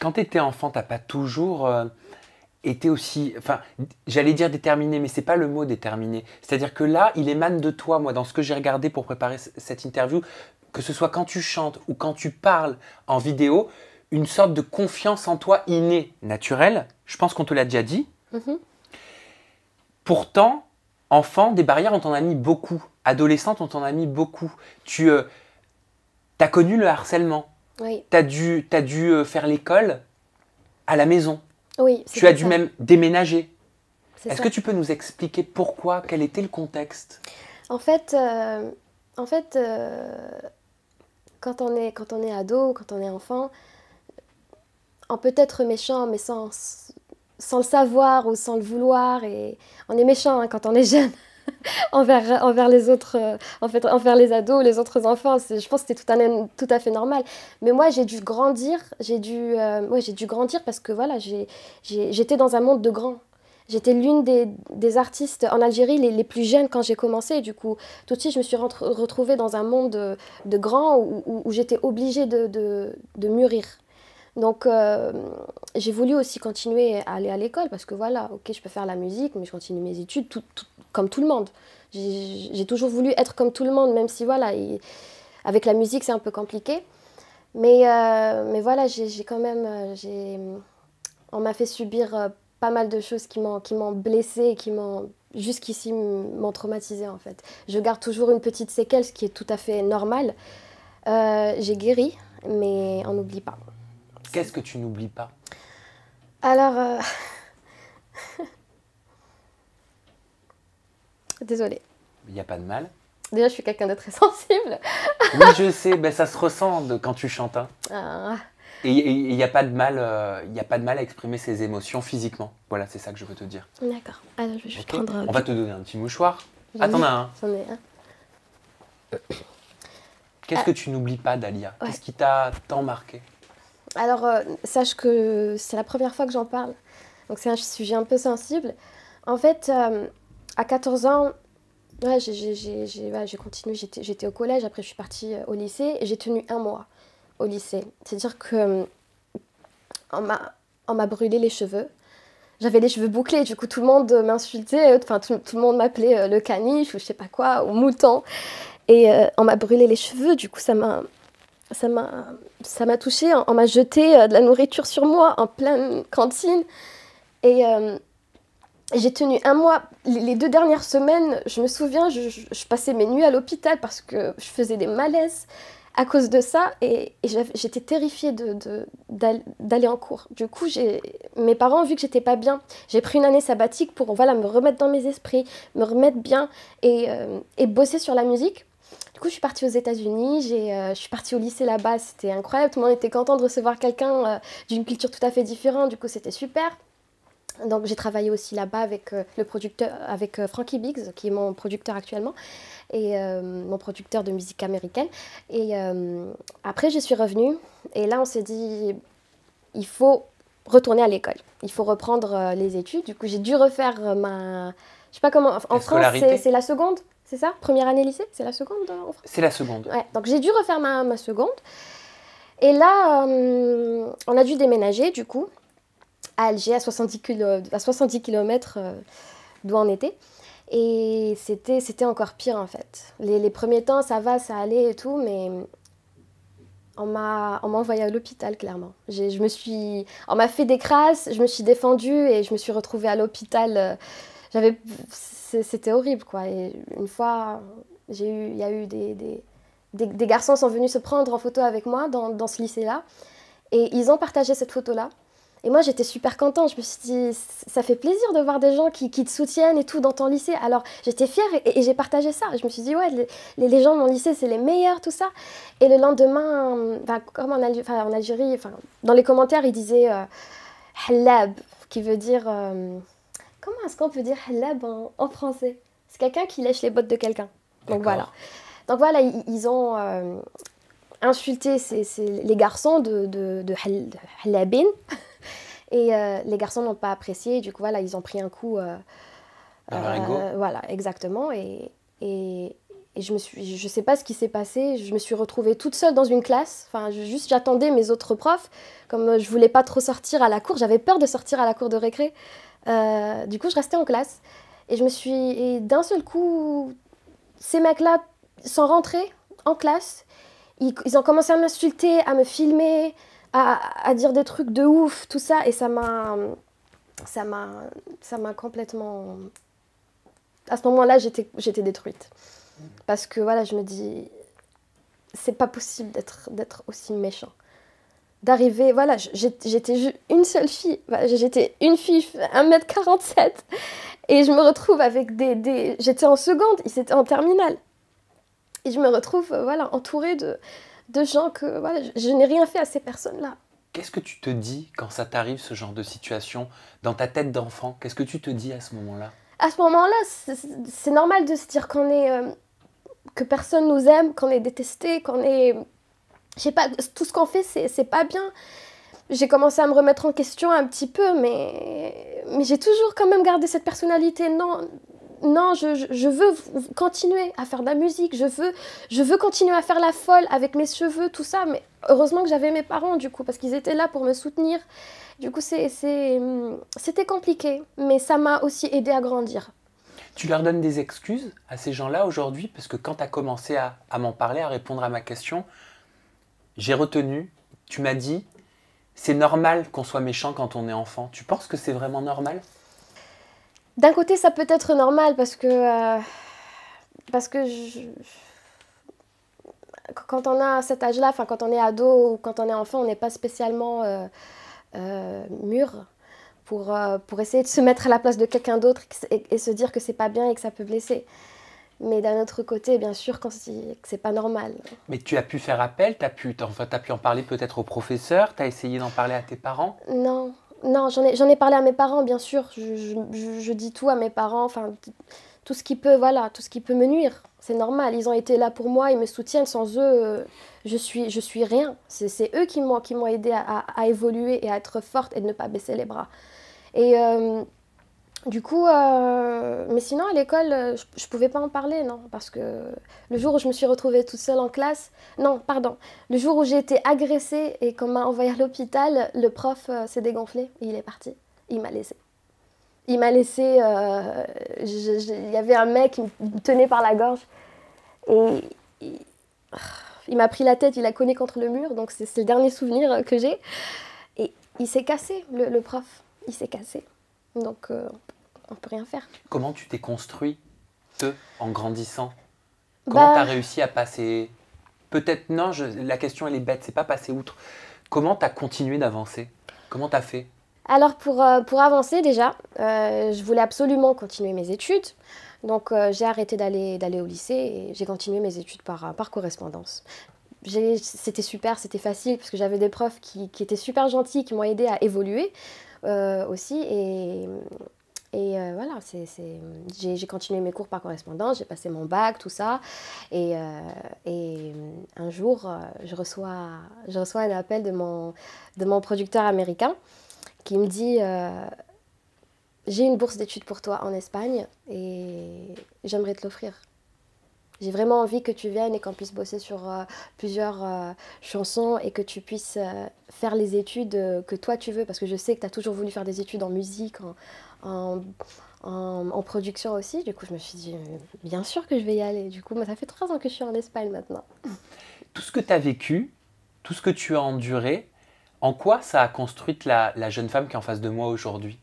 quand tu étais enfant, t'as pas toujours euh, été aussi. Enfin, j'allais dire déterminé, mais c'est pas le mot déterminé. C'est-à-dire que là, il émane de toi, moi, dans ce que j'ai regardé pour préparer cette interview, que ce soit quand tu chantes ou quand tu parles en vidéo, une sorte de confiance en toi innée, naturelle. Je pense qu'on te l'a déjà dit. Mm-hmm. Pourtant, enfant, des barrières, on t'en a mis beaucoup. Adolescente, on t'en a mis beaucoup. Tu euh, as connu le harcèlement oui. Tu as dû, as dû euh, faire l'école à la maison. Oui, tu as dû même déménager. Est-ce que tu peux nous expliquer pourquoi Quel était le contexte En fait, euh, en fait euh, quand, on est, quand on est ado, quand on est enfant, on peut être méchant, mais sans, sans le savoir ou sans le vouloir. Et on est méchant hein, quand on est jeune. envers, envers les autres, euh, en fait, envers les ados, les autres enfants. Je pense que c'était tout, un, tout à fait normal. Mais moi, j'ai dû grandir, j'ai dû, euh, j'ai dû grandir parce que voilà, j'étais dans un monde de grands. J'étais l'une des, des, artistes en Algérie les, les plus jeunes quand j'ai commencé. et Du coup, tout de suite, je me suis retrouvée dans un monde de, euh, de grands où, où j'étais obligée de, de, de mûrir. Donc euh, j'ai voulu aussi continuer à aller à l'école parce que voilà, ok, je peux faire la musique, mais je continue mes études tout, comme tout le monde. J'ai toujours voulu être comme tout le monde, même si voilà, avec la musique c'est un peu compliqué. Mais, euh, mais voilà, j'ai quand même, euh, on m'a fait subir pas mal de choses qui m'ont blessée et qui m'ont jusqu'ici m'ont traumatisée en fait. Je garde toujours une petite séquelle, ce qui est tout à fait normal. j'ai guéri, mais on n'oublie pas. Qu'est-ce que tu n'oublies pas Alors. désolé euh, Désolée. Il n'y a pas de mal. Déjà, je suis quelqu'un de très sensible. oui, je sais, ben, ça se ressent quand tu chantes. Hein. Ah. Et il n'y a, pas de mal, euh, il a pas de mal à exprimer ses émotions physiquement. Voilà, c'est ça que je veux te dire. D'accord. Alors, je vais prendre. Euh, On va te donner un petit mouchoir. Attends, un. Hein. un. Qu'est-ce ah. que tu n'oublies pas, Dalia Qu'est-ce qui t'a tant marqué alors, euh, sache que c'est la première fois que j'en parle, donc c'est un sujet un peu sensible. En fait, euh, à 14 ans, j'ai continué, j'étais au collège, après je suis partie euh, au lycée, et j'ai tenu un mois au lycée. C'est-à-dire que on m'a brûlé les cheveux. J'avais les cheveux bouclés, du coup tout le monde m'insultait, enfin tout, le monde m'appelait le caniche ou je sais pas quoi, ou mouton. Et on m'a brûlé les cheveux, du coup ça m'a ça m'a touchée. On, on m'a jeté euh, de la nourriture sur moi en pleine cantine. Et euh, j'ai tenu un mois. Les deux dernières semaines, je me souviens, je, passais mes nuits à l'hôpital parce que je faisais des malaises à cause de ça. Et, j'étais terrifiée d'aller de, d'aller en cours. Du coup, mes parents ont vu que j'étais pas bien. J'ai pris une année sabbatique pour voilà, me remettre dans mes esprits, me remettre bien et, euh, et bosser sur la musique. Du coup, je suis partie aux États-Unis, euh, je suis partie au lycée là-bas, c'était incroyable. Tout le monde était content de recevoir quelqu'un euh, d'une culture tout à fait différente, du coup, c'était super. Donc j'ai travaillé aussi là-bas avec euh, le producteur, avec Frankie Biggs, qui est mon producteur actuellement, et mon producteur de musique américaine. Et après je suis revenue, et là on s'est dit, il faut retourner à l'école, il faut reprendre les études. Du coup j'ai dû refaire ma, je sais pas comment, en France c'est la seconde, c'est ça Première année lycée C'est la seconde euh, C'est la seconde. Ouais, donc j'ai dû refaire ma, seconde. Et là, euh, on a dû déménager du coup à Alger, à 70, à 70 km euh, d'où on était. Et c'était, c'était encore pire en fait. Les, premiers temps, ça va, ça allait et tout, mais on m'a, on envoyée à l'hôpital clairement. je me suis, on m'a fait des crasses, je me suis défendue et je me suis retrouvée à l'hôpital c'était horrible quoi et une fois j'ai eu il y a eu des, des, des, garçons sont venus se prendre en photo avec moi dans, dans ce lycée là et ils ont partagé cette photo là et moi j'étais super contente je me suis dit ça fait plaisir de voir des gens qui, qui te soutiennent et tout dans ton lycée alors j'étais fière et, j'ai partagé ça je me suis dit ouais les, les gens de mon lycée c'est les meilleurs tout ça et le lendemain enfin, comme en, Algérie, enfin, en Algérie dans les commentaires ils disaient euh, halab qui veut dire euh, Comment est-ce qu'on peut dire halab en, français C'est quelqu'un qui lèche les bottes de quelqu'un. Donc voilà. Donc voilà, ils, ont euh, insulté les garçons de, de, halabin. Et euh, les garçons n'ont pas apprécié. Du coup, voilà, ils ont pris un coup. Euh, voilà, exactement. et, et je me suis, je sais pas ce qui s'est passé, je me suis retrouvée toute seule dans une classe. Enfin, juste j'attendais mes autres profs. Comme euh, je voulais pas trop sortir à la cour, j'avais peur de sortir à la cour de récré. Euh, du coup, je restais en classe. Et je me suis, et d'un seul coup, ces mecs-là sont rentrés en classe. Ils, ils ont commencé à m'insulter, à me filmer, à, à, dire des trucs de ouf, tout ça. Et ça m'a, ça m'a, ça m'a complètement. À ce moment-là, j'étais, j'étais détruite. Parce que voilà, je me dis, c'est pas possible d'être aussi méchant. D'arriver, voilà, j'étais juste une seule fille. J'étais une fille, 1m47. Et je me retrouve avec des. des... J'étais en seconde, ils étaient en terminale. Et je me retrouve, euh, voilà, entourée de, de gens que. Voilà, je, n'ai rien fait à ces personnes-là. Qu'est-ce que tu te dis quand ça t'arrive ce genre de situation dans ta tête d'enfant Qu'est-ce que tu te dis à ce moment-là À ce moment-là, c'est normal de se dire qu'on est. Euh, que personne nous aime, qu'on est détesté, qu'on est... Je sais pas, tout ce qu'on fait, c'est pas bien. J'ai commencé à me remettre en question un petit peu, mais, mais j'ai toujours quand même gardé cette personnalité. Non, non, je, je, veux continuer à faire de la musique, je veux, je veux continuer à faire la folle avec mes cheveux, tout ça. Mais heureusement que j'avais mes parents, du coup, parce qu'ils étaient là pour me soutenir. Du coup, hum, c'était compliqué, mais ça m'a aussi aidé à grandir. Tu leur donnes des excuses à ces gens-là aujourd'hui parce que quand tu as commencé à, m'en parler, à répondre à ma question, j'ai retenu, tu m'as dit, c'est normal qu'on soit méchant quand on est enfant. Tu penses que c'est vraiment normal D'un côté, ça peut être normal parce que. Euh, parce que. quand on a cet âge-là, enfin quand on est ado ou quand on est enfant, on n'est pas spécialement euh, euh, mûr euh, pour, essayer de se mettre à la place de quelqu'un d'autre et, se dire que c'est pas bien et que ça peut blesser. Mais d'un autre côté, bien sûr, quand c'est pas normal. Mais tu as pu faire appel, tu as, pu, enfin, as pu en parler peut-être au professeur, tu as essayé d'en parler à tes parents Non, non j'en ai, ai, parlé à mes parents, bien sûr. Je, je dis tout à mes parents. Enfin, tout ce qui peut, voilà, tout ce qui peut me nuire. C'est normal, ils ont été là pour moi, ils me soutiennent. Sans eux, euh, je suis, je suis rien. C'est eux qui m'ont, qui m'ont aidé à, évoluer et à être forte et de ne pas baisser les bras. Et euh, du coup, euh, mais sinon à l'école, je, ne pouvais pas en parler, non, parce que le jour où je me suis retrouvée toute seule en classe, non, pardon, le jour où j'ai été agressée et qu'on m'a envoyée à l'hôpital, le prof s'est dégonflé il est parti. Il m'a laissée. Il m'a laissé. Euh, il y avait un mec qui me tenait par la gorge. Et. Il, m'a pris la tête, il a cogné contre le mur, donc c'est le dernier souvenir que j'ai. Et il s'est cassé, le, prof. Il s'est cassé. Donc euh, on peut rien faire. Comment tu t'es construit, te, en grandissant Comment bah tu as réussi à passer Peut-être non, la question elle est bête, c'est pas passer outre. Comment tu as continué d'avancer Comment tu as fait alors euh, pour, avancer déjà, euh, je voulais absolument continuer mes études. Donc euh, j'ai arrêté d'aller au lycée et j'ai continué mes études par, correspondance. C'était super, c'était facile parce que j'avais des profs qui, étaient super gentils, qui m'ont aidé à évoluer aussi. Et, voilà, j'ai continué mes cours par correspondance, j'ai passé mon bac, tout ça. Et, un jour, je reçois, un appel de mon producteur américain qui me dit euh, J'ai une bourse d'études pour toi en Espagne et j'aimerais te l'offrir. J'ai vraiment envie que tu viennes et qu'on puisse bosser sur euh, plusieurs euh, chansons et que tu puisses faire les études que toi tu veux, parce que je sais que tu as toujours voulu faire des études en musique, en, en, production aussi. Du coup, je me suis dit, bien sûr que je vais y aller. Du coup, ça fait trois ans que je suis en Espagne maintenant. Tout ce que tu as vécu, tout ce que tu as enduré, en quoi ça a construite la, jeune femme qui est en face de moi aujourd'hui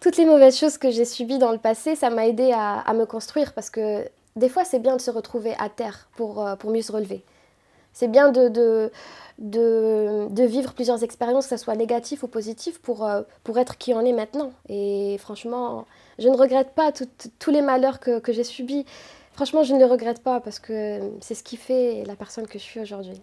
Toutes les mauvaises choses que j'ai subies dans le passé, ça m'a aidé à, me construire parce que des fois, c'est bien de se retrouver à terre pour, euh, pour mieux se relever. C'est bien de, de, vivre plusieurs expériences, que ce soit négatif ou positif, pour, euh, pour être qui on est maintenant. Et franchement, je ne regrette pas tous les malheurs que, que j'ai subis. Franchement, je ne les regrette pas parce que c'est ce qui fait la personne que je suis aujourd'hui.